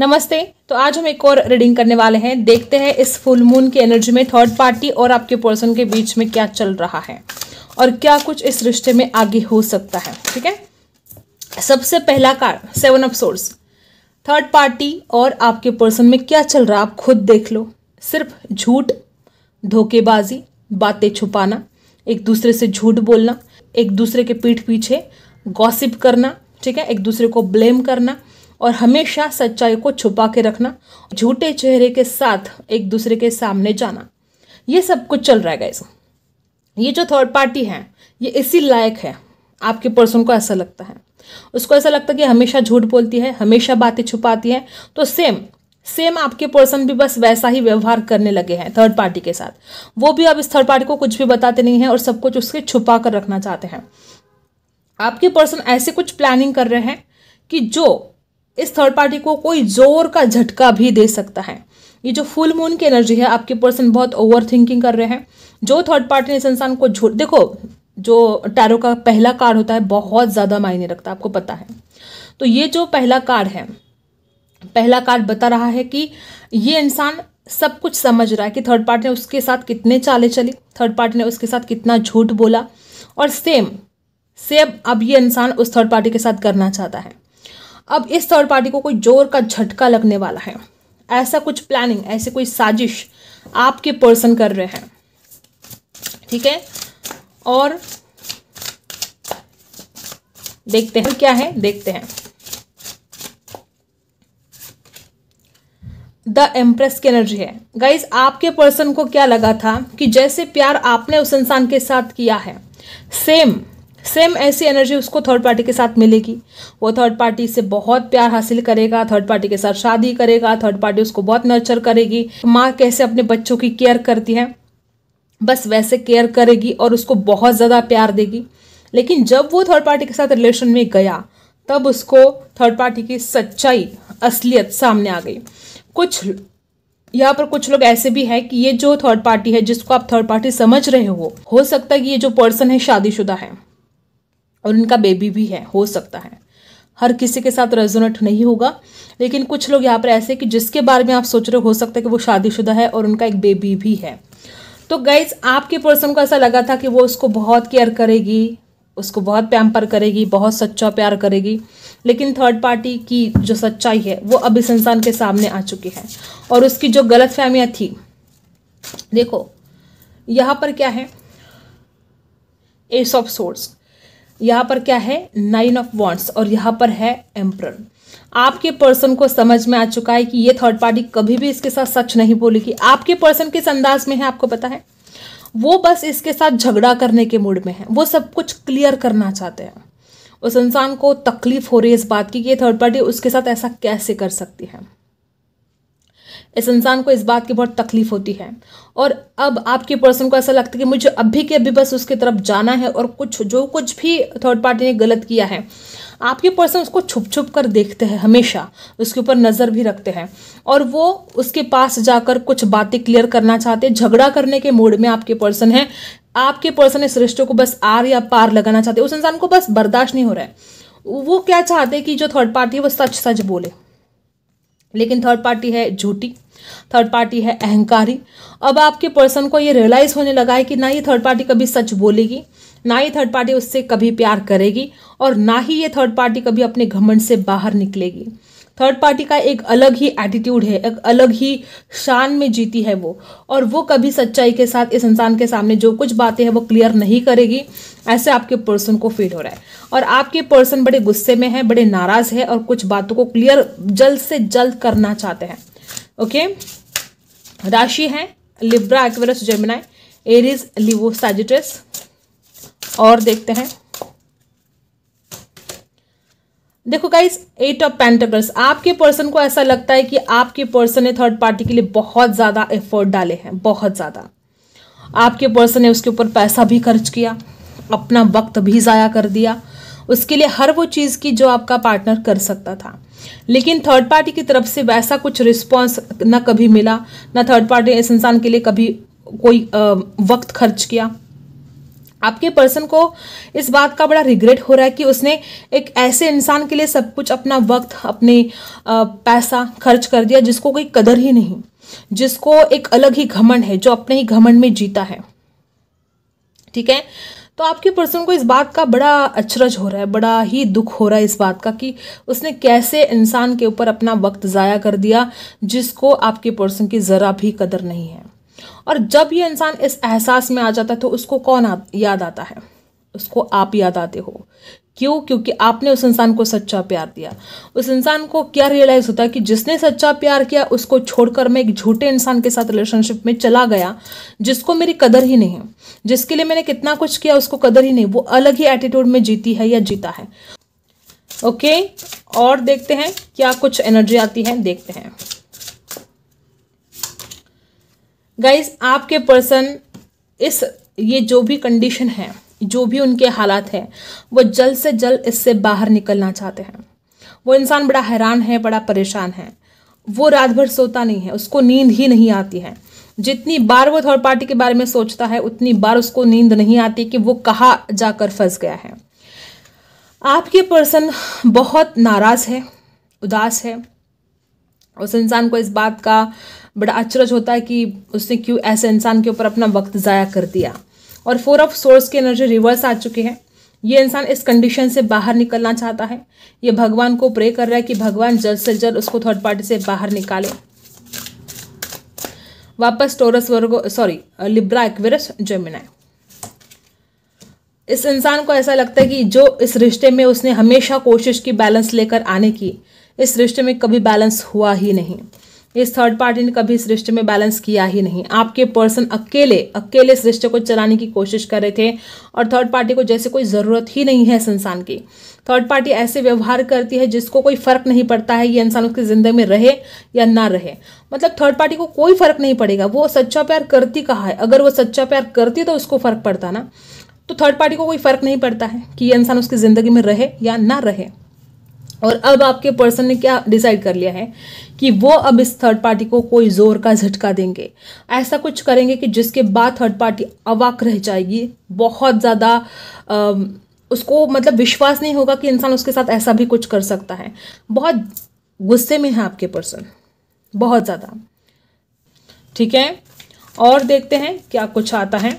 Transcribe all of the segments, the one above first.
नमस्ते तो आज हम एक और रीडिंग करने वाले हैं देखते हैं इस फुल मून की एनर्जी में थर्ड पार्टी और आपके पर्सन के बीच में क्या चल रहा है और क्या कुछ इस रिश्ते में आगे हो सकता है ठीक है सबसे पहला card seven of swords third party और आपके पर्सन में क्या चल रहा है आप खुद देख लो सिर्फ झूठ धोखेबाजी बातें छुपाना एक दूसरे से झूठ बोलना एक दूसरे के पीठ पीछे गॉसिप करना ठीक है एक दूसरे को ब्लेम करना और हमेशा सच्चाई को छुपा के रखना झूठे चेहरे के साथ एक दूसरे के सामने जाना ये सब कुछ चल रहा है गाइस ये जो थर्ड पार्टी है ये इसी लायक है आपके पर्सन को ऐसा लगता है उसको ऐसा लगता है कि हमेशा झूठ बोलती है हमेशा बातें छुपाती है तो सेम सेम आपके पर्सन भी बस वैसा ही व्यवहार करने लगे हैं थर्ड पार्टी के साथ वो भी अब इस थर्ड पार्टी को कुछ भी बताते नहीं हैं और सब कुछ उसके छुपा कर रखना चाहते हैं आपके पर्सन ऐसे कुछ प्लानिंग कर रहे हैं कि जो इस थर्ड पार्टी को कोई जोर का झटका भी दे सकता है ये जो फुल मून की एनर्जी है आपके पर्सन बहुत ओवर थिंकिंग कर रहे हैं जो थर्ड पार्टी ने इस इंसान को झूठ देखो जो टैरो का पहला कार्ड होता है बहुत ज़्यादा मायने रखता है आपको पता है तो ये जो पहला कार्ड है पहला कार्ड बता रहा है कि ये इंसान सब कुछ समझ रहा है कि थर्ड पार्टी ने उसके साथ कितने चाले चली थर्ड पार्टी ने उसके साथ कितना झूठ बोला और सेम सेम अब ये इंसान उस थर्ड पार्टी के साथ करना चाहता है अब इस थर्ड पार्टी को कोई जोर का झटका लगने वाला है ऐसा कुछ प्लानिंग ऐसे कोई साजिश आपके पर्सन कर रहे हैं ठीक है और देखते हैं क्या है देखते हैं द एम्प्रेस की एनर्जी है गाइज आपके पर्सन को क्या लगा था कि जैसे प्यार आपने उस इंसान के साथ किया है सेम सेम ऐसी एनर्जी उसको थर्ड पार्टी के साथ मिलेगी वो थर्ड पार्टी से बहुत प्यार हासिल करेगा थर्ड पार्टी के साथ शादी करेगा थर्ड पार्टी उसको बहुत नर्चर करेगी माँ कैसे अपने बच्चों की केयर करती है बस वैसे केयर करेगी और उसको बहुत ज़्यादा प्यार देगी लेकिन जब वो थर्ड पार्टी के साथ रिलेशन में गया तब उसको थर्ड पार्टी की सच्चाई असलियत सामने आ गई कुछ यहाँ पर कुछ लोग ऐसे भी हैं कि ये जो थर्ड पार्टी है जिसको आप थर्ड पार्टी समझ रहे हो हो सकता है कि ये जो पर्सन है शादीशुदा है और उनका बेबी भी है हो सकता है हर किसी के साथ रेजोनेट नहीं होगा लेकिन कुछ लोग यहाँ पर ऐसे कि जिसके बारे में आप सोच रहे हो, हो सकता है कि वो शादीशुदा है और उनका एक बेबी भी है तो गाइज आपके पर्सन को ऐसा लगा था कि वो उसको बहुत केयर करेगी उसको बहुत पैम्पर करेगी बहुत सच्चा प्यार करेगी लेकिन थर्ड पार्टी की जो सच्चाई है वो अब इस इंसान के सामने आ चुकी है और उसकी जो गलत फहमियाँ थी देखो यहाँ पर क्या है एस ऑफ सोर्स यहाँ पर क्या है नाइन ऑफ वॉन्ट्स और यहाँ पर है एम्प्रर आपके पर्सन को समझ में आ चुका है कि ये थर्ड पार्टी कभी भी इसके साथ सच नहीं बोलेगी आपके पर्सन किस अंदाज में है आपको पता है वो बस इसके साथ झगड़ा करने के मूड में है वो सब कुछ क्लियर करना चाहते हैं उस इंसान को तकलीफ हो रही है इस बात की कि ये थर्ड पार्टी उसके साथ ऐसा कैसे कर सकती है इस इंसान को इस बात की बहुत तकलीफ होती है और अब आपके पर्सन को ऐसा लगता है कि मुझे अभी के अभी बस उसकी तरफ जाना है और कुछ जो कुछ भी थर्ड पार्टी ने गलत किया है आपके पर्सन उसको छुप छुप कर देखते हैं हमेशा उसके ऊपर नज़र भी रखते हैं और वो उसके पास जाकर कुछ बातें क्लियर करना चाहते हैं झगड़ा करने के मूड में आपके पर्सन है आपके पर्सन इस रिश्ते को बस आर या पार लगाना चाहते हैं उस इंसान को बस बर्दाश्त नहीं हो रहा है वो क्या चाहते हैं कि जो थर्ड पार्टी है वो सच सच बोले लेकिन थर्ड पार्टी है झूठी थर्ड पार्टी है अहंकारी अब आपके पर्सन को ये रियलाइज़ होने लगा है कि ना ये थर्ड पार्टी कभी सच बोलेगी ना ही थर्ड पार्टी उससे कभी प्यार करेगी और ना ही ये थर्ड पार्टी कभी अपने घमंड से बाहर निकलेगी थर्ड पार्टी का एक अलग ही एटीट्यूड है एक अलग ही शान में जीती है वो और वो कभी सच्चाई के साथ इस इंसान के सामने जो कुछ बातें हैं वो क्लियर नहीं करेगी ऐसे आपके पर्सन को फील हो रहा है और आपके पर्सन बड़े गुस्से में है बड़े नाराज़ है और कुछ बातों को क्लियर जल्द से जल्द करना चाहते हैं ओके राशि है लिब्रा एक्वेरस जेमिनाई एरिज लिवो सैजिटस और देखते हैं देखो गाइस एट ऑफ पेंटेबल्स आपके पर्सन को ऐसा लगता है कि आपके पर्सन ने थर्ड पार्टी के लिए बहुत ज़्यादा एफर्ट डाले हैं बहुत ज़्यादा आपके पर्सन ने उसके ऊपर पैसा भी खर्च किया अपना वक्त भी ज़ाया कर दिया उसके लिए हर वो चीज़ की जो आपका पार्टनर कर सकता था लेकिन थर्ड पार्टी की तरफ से वैसा कुछ रिस्पॉन्स ना कभी मिला ना थर्ड पार्टी इस इंसान के लिए कभी कोई आ, वक्त खर्च किया आपके पर्सन को इस बात का बड़ा रिग्रेट हो रहा है कि उसने एक ऐसे इंसान के लिए सब कुछ अपना वक्त अपने पैसा खर्च कर दिया जिसको कोई कदर ही नहीं जिसको एक अलग ही घमंड है जो अपने ही घमंड में जीता है ठीक है तो आपके पर्सन को इस बात का बड़ा अचरज हो रहा है बड़ा ही दुख हो रहा है इस बात का कि उसने कैसे इंसान के ऊपर अपना वक्त ज़ाया कर दिया जिसको आपके पर्सन की ज़रा भी कदर नहीं है और जब ये इंसान इस एहसास में आ जाता है तो उसको कौन आ, याद आता है उसको आप याद आते हो क्यों क्योंकि आपने उस इंसान को सच्चा प्यार दिया उस इंसान को क्या रियलाइज़ होता है कि जिसने सच्चा प्यार किया उसको छोड़कर मैं एक झूठे इंसान के साथ रिलेशनशिप में चला गया जिसको मेरी कदर ही नहीं जिसके लिए मैंने कितना कुछ किया उसको कदर ही नहीं वो अलग ही एटीट्यूड में जीती है या जीता है ओके और देखते हैं क्या कुछ एनर्जी आती है देखते हैं गाइज आपके पर्सन इस ये जो भी कंडीशन है जो भी उनके हालात है वो जल्द से जल्द इससे बाहर निकलना चाहते हैं वो इंसान बड़ा हैरान है बड़ा परेशान है वो रात भर सोता नहीं है उसको नींद ही नहीं आती है जितनी बार वो थर्ड पार्टी के बारे में सोचता है उतनी बार उसको नींद नहीं आती कि वो कहाँ जाकर फंस गया है आपके पर्सन बहुत नाराज़ है उदास है उस इंसान को इस बात का बड़ा अचरज होता है कि उसने क्यों ऐसे इंसान के ऊपर अपना वक्त ज़ाया कर दिया और फोर ऑफ सोर्स की एनर्जी रिवर्स आ चुकी है ये इंसान इस कंडीशन से बाहर निकलना चाहता है ये भगवान को प्रे कर रहा है कि भगवान जल्द से जल्द उसको थर्ड पार्टी से बाहर निकाले वापस Taurus Virgo sorry Libra Aquarius Gemini इस इंसान को ऐसा लगता है कि जो इस रिश्ते में उसने हमेशा कोशिश की बैलेंस लेकर आने की इस रिश्ते में कभी बैलेंस हुआ ही नहीं इस थर्ड पार्टी ने कभी रिश्ते में बैलेंस किया ही नहीं आपके पर्सन अकेले अकेले रिश्ते को चलाने की कोशिश कर रहे थे और थर्ड पार्टी को जैसे कोई ज़रूरत ही नहीं है इस इंसान की थर्ड पार्टी ऐसे व्यवहार करती है जिसको कोई फ़र्क नहीं पड़ता है ये इंसान उसकी ज़िंदगी में रहे या ना रहे मतलब थर्ड पार्टी को कोई फ़र्क नहीं पड़ेगा वो सच्चा प्यार करती कहाँ है अगर वो सच्चा प्यार करती तो उसको फ़र्क पड़ता ना तो थर्ड पार्टी को कोई फ़र्क नहीं पड़ता है कि ये इंसान उसकी ज़िंदगी में रहे या ना रहे और अब आपके पर्सन ने क्या डिसाइड कर लिया है कि वो अब इस थर्ड पार्टी को कोई जोर का झटका देंगे ऐसा कुछ करेंगे कि जिसके बाद थर्ड पार्टी अवाक रह जाएगी बहुत ज़्यादा उसको मतलब विश्वास नहीं होगा कि इंसान उसके साथ ऐसा भी कुछ कर सकता है बहुत गुस्से में है आपके पर्सन बहुत ज़्यादा ठीक है और देखते हैं क्या कुछ आता है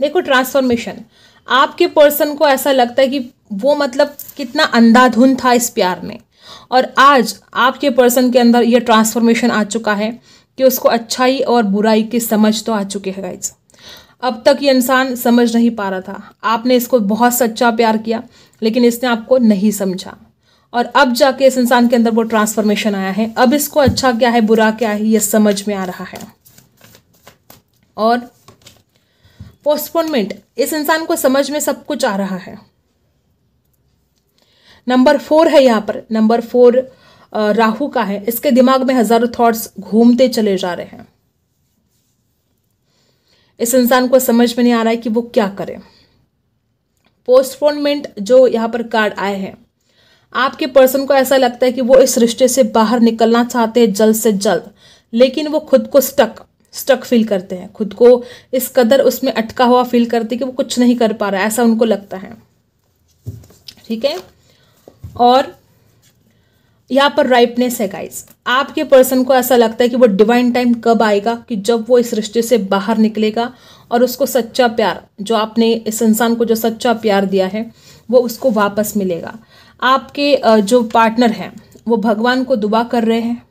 देखो ट्रांसफॉर्मेशन आपके पर्सन को ऐसा लगता है कि वो मतलब कितना अंधाधुन था इस प्यार में और आज आपके पर्सन के अंदर ये ट्रांसफॉर्मेशन आ चुका है कि उसको अच्छाई और बुराई की समझ तो आ चुकी है गाइज अब तक ये इंसान समझ नहीं पा रहा था आपने इसको बहुत सच्चा प्यार किया लेकिन इसने आपको नहीं समझा और अब जाके इस इंसान के अंदर वो ट्रांसफॉर्मेशन आया है अब इसको अच्छा क्या है बुरा क्या है ये समझ में आ रहा है और पोस्टपोनमेंट इस इंसान को समझ में सब कुछ आ रहा है नंबर फोर है यहाँ पर नंबर फोर राहु का है इसके दिमाग में हजारों थॉट्स घूमते चले जा रहे हैं इस इंसान को समझ में नहीं आ रहा है कि वो क्या करे पोस्टपोनमेंट जो यहाँ पर कार्ड आए हैं आपके पर्सन को ऐसा लगता है कि वो इस रिश्ते से बाहर निकलना चाहते हैं जल्द से जल्द लेकिन वो खुद को स्टक स्टक फील करते हैं खुद को इस कदर उसमें अटका हुआ फील करते हैं कि वो कुछ नहीं कर पा रहा ऐसा उनको लगता है ठीक है और यहाँ पर राइपनेस है गाइज आपके पर्सन को ऐसा लगता है कि वो डिवाइन टाइम कब आएगा कि जब वो इस रिश्ते से बाहर निकलेगा और उसको सच्चा प्यार जो आपने इस इंसान को जो सच्चा प्यार दिया है वो उसको वापस मिलेगा आपके जो पार्टनर हैं वो भगवान को दुआ कर रहे हैं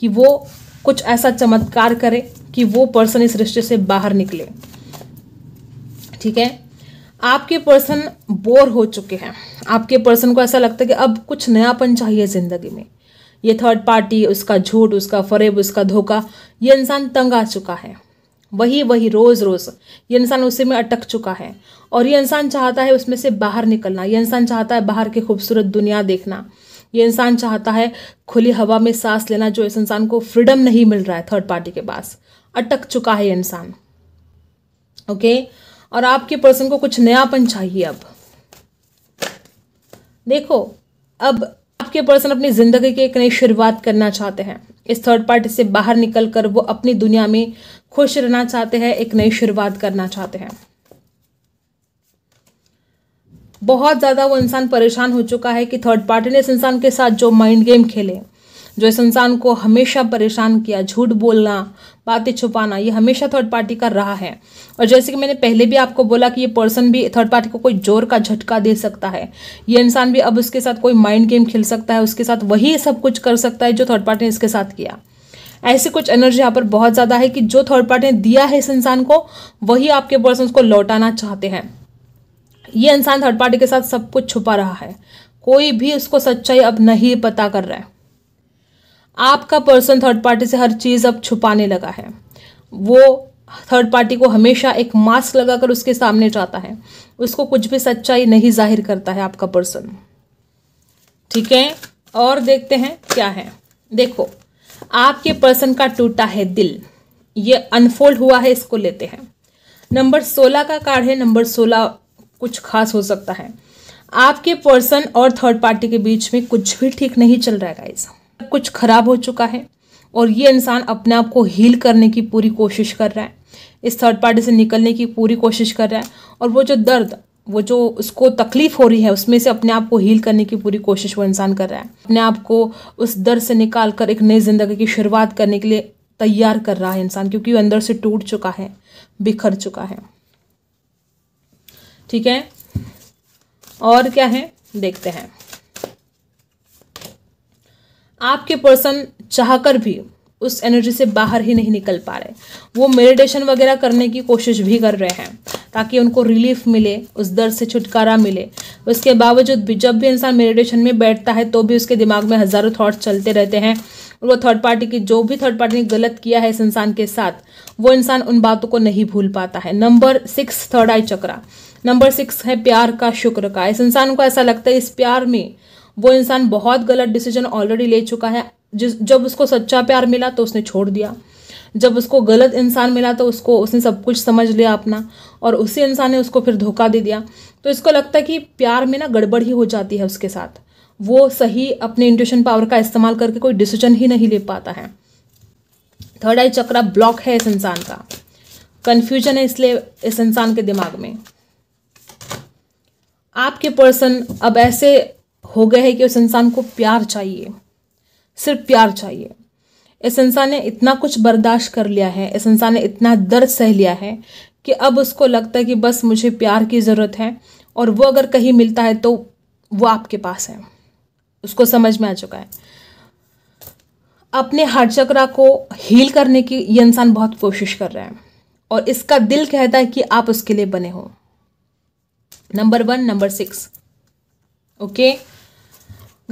कि वो कुछ ऐसा चमत्कार करे कि वो पर्सन इस रिश्ते से बाहर निकले ठीक है आपके पर्सन बोर हो चुके हैं आपके पर्सन को ऐसा लगता है कि अब कुछ नयापन चाहिए ज़िंदगी में ये थर्ड पार्टी उसका झूठ उसका फरेब उसका धोखा ये इंसान तंग आ चुका है वही वही रोज़ रोज़ ये इंसान उसी में अटक चुका है और ये इंसान चाहता है उसमें से बाहर निकलना ये इंसान चाहता है बाहर की खूबसूरत दुनिया देखना ये इंसान चाहता है खुली हवा में सांस लेना जो इस इंसान को फ्रीडम नहीं मिल रहा है थर्ड पार्टी के पास अटक चुका है इंसान ओके okay? और आपके पर्सन को कुछ नयापन चाहिए अब देखो अब आपके पर्सन अपनी ज़िंदगी की एक नई शुरुआत करना चाहते हैं इस थर्ड पार्टी से बाहर निकल कर वो अपनी दुनिया में खुश रहना चाहते हैं एक नई शुरुआत करना चाहते हैं बहुत ज़्यादा वो इंसान परेशान हो चुका है कि थर्ड पार्टी ने इस इंसान के साथ जो माइंड गेम खेले जो इस इंसान को हमेशा परेशान किया झूठ बोलना बातें छुपाना ये हमेशा थर्ड पार्टी का रहा है और जैसे कि मैंने पहले भी आपको बोला कि ये पर्सन भी थर्ड पार्टी को कोई जोर का झटका दे सकता है ये इंसान भी अब उसके साथ कोई माइंड गेम खेल सकता है उसके साथ वही सब कुछ कर सकता है जो थर्ड पार्टी ने इसके साथ किया ऐसी कुछ एनर्जी यहाँ पर बहुत ज़्यादा है कि जो थर्ड पार्टी ने दिया है इस इंसान को वही आपके पर्सन को लौटाना चाहते हैं ये इंसान थर्ड पार्टी के साथ सब कुछ छुपा रहा है कोई भी उसको सच्चाई अब नहीं पता कर रहा है आपका पर्सन थर्ड पार्टी से हर चीज़ अब छुपाने लगा है वो थर्ड पार्टी को हमेशा एक मास्क लगाकर उसके सामने जाता है उसको कुछ भी सच्चाई नहीं जाहिर करता है आपका पर्सन ठीक है और देखते हैं क्या है देखो आपके पर्सन का टूटा है दिल ये अनफोल्ड हुआ है इसको लेते हैं नंबर सोलह का कार्ड है नंबर सोलह कुछ खास हो सकता है आपके पर्सन और थर्ड पार्टी के बीच में कुछ भी ठीक नहीं चल रहा है गाइज़ कुछ खराब हो चुका है और ये इंसान अपने आप को हील करने की पूरी कोशिश कर रहा है इस थर्ड पार्टी से निकलने की पूरी कोशिश कर रहा है और वो जो दर्द वो जो उसको तकलीफ हो रही है उसमें से अपने आप को हील करने की पूरी कोशिश वो इंसान कर रहा है अपने आप को उस दर्द से निकाल कर एक नई ज़िंदगी की शुरुआत करने के लिए तैयार कर रहा है इंसान क्योंकि वो अंदर से टूट चुका है बिखर चुका है ठीक है और क्या है देखते हैं आपके पर्सन चाहकर भी उस एनर्जी से बाहर ही नहीं निकल पा रहे वो मेडिटेशन वगैरह करने की कोशिश भी कर रहे हैं ताकि उनको रिलीफ मिले उस दर्द से छुटकारा मिले उसके बावजूद भी जब भी इंसान मेडिटेशन में बैठता है तो भी उसके दिमाग में हज़ारों थाट्स चलते रहते हैं और वो थर्ड पार्टी की जो भी थर्ड पार्टी ने गलत किया है इस इंसान के साथ वो इंसान उन बातों को नहीं भूल पाता है number six third eye chakra number six है प्यार का शुक्र का इस इंसान को ऐसा लगता है इस प्यार में वो इंसान बहुत गलत डिसीजन ऑलरेडी ले चुका है जिस जब उसको सच्चा प्यार मिला तो उसने छोड़ दिया जब उसको गलत इंसान मिला तो उसको उसने सब कुछ समझ लिया अपना और उसी इंसान ने उसको फिर धोखा दे दिया तो इसको लगता है कि प्यार में ना गड़बड़ ही हो जाती है उसके साथ वो सही अपने इंट्यूशन पावर का इस्तेमाल करके कोई डिसीजन ही नहीं ले पाता है थर्ड आई चक्रा ब्लॉक है इस इंसान का कन्फ्यूजन है इसलिए इस इंसान के दिमाग में आपके पर्सन अब ऐसे हो गए है कि उस इंसान को प्यार चाहिए सिर्फ प्यार चाहिए इस इंसान ने इतना कुछ बर्दाश्त कर लिया है इस इंसान ने इतना दर्द सह लिया है कि अब उसको लगता है कि बस मुझे प्यार की ज़रूरत है और वो अगर कहीं मिलता है तो वो आपके पास है उसको समझ में आ चुका है अपने हार्ट चक्रा को हील करने की ये इंसान बहुत कोशिश कर रहा है और इसका दिल कहता है कि आप उसके लिए बने हो number one number six okay okay?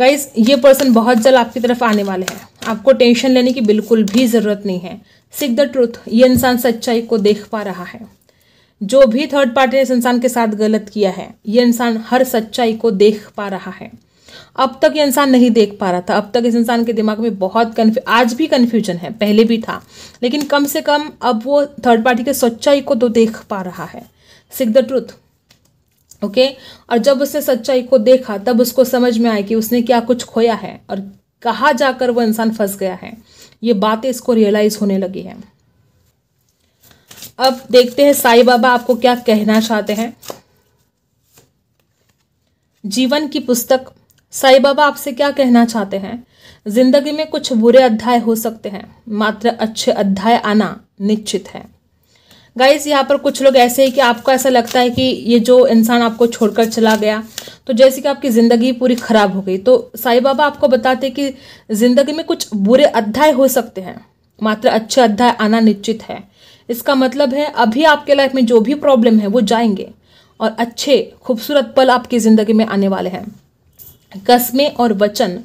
Guys ये पर्सन बहुत जल्द आपकी तरफ आने वाले हैं आपको टेंशन लेने की बिल्कुल भी ज़रूरत नहीं है सिक द ट्रूथ ये इंसान सच्चाई को देख पा रहा है जो भी थर्ड पार्टी ने इस इंसान के साथ गलत किया है ये इंसान हर सच्चाई को देख पा रहा है अब तक ये इंसान नहीं देख पा रहा था अब तक इस इंसान के दिमाग में बहुत कन्फ्यू आज भी कन्फ्यूजन है पहले भी था लेकिन कम से कम अब वो थर्ड पार्टी के सच्चाई को तो देख पा रहा है सिक द ट्रूथ ओके और जब उसने सच्चाई को देखा तब उसको समझ में आया कि उसने क्या कुछ खोया है और कहाँ जाकर वो इंसान फंस गया है ये बातें इसको रियलाइज होने लगी है अब देखते हैं साई बाबा आपको क्या कहना चाहते हैं जीवन की पुस्तक साई बाबा आपसे क्या कहना चाहते हैं जिंदगी में कुछ बुरे अध्याय हो सकते हैं मात्र अच्छे अध्याय आना निश्चित है गाइज यहाँ पर कुछ लोग ऐसे हैं कि आपको ऐसा लगता है कि ये जो इंसान आपको छोड़कर चला गया तो जैसे कि आपकी ज़िंदगी पूरी ख़राब हो गई तो साई बाबा आपको बताते कि ज़िंदगी में कुछ बुरे अध्याय हो सकते हैं मात्र अच्छे अध्याय आना निश्चित है इसका मतलब है अभी आपके लाइफ में जो भी प्रॉब्लम है वो जाएंगे और अच्छे खूबसूरत पल आपकी ज़िंदगी में आने वाले हैं कस्में और वचन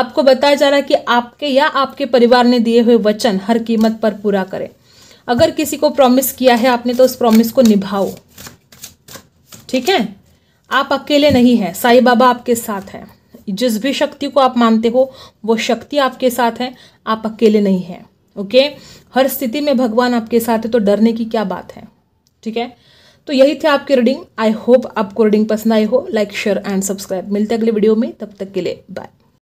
आपको बताया जा रहा है कि आपके या आपके परिवार ने दिए हुए वचन हर कीमत पर पूरा करें अगर किसी को प्रॉमिस किया है आपने तो उस प्रॉमिस को निभाओ ठीक है आप अकेले नहीं हैं साई बाबा आपके साथ हैं जिस भी शक्ति को आप मानते हो वो शक्ति आपके साथ है आप अकेले नहीं हैं ओके हर स्थिति में भगवान आपके साथ है तो डरने की क्या बात है ठीक है तो यही थे आपकी रीडिंग आई होप आपको रीडिंग पसंद आई हो लाइक शेयर एंड सब्सक्राइब मिलते अगले वीडियो में तब तक के लिए बाय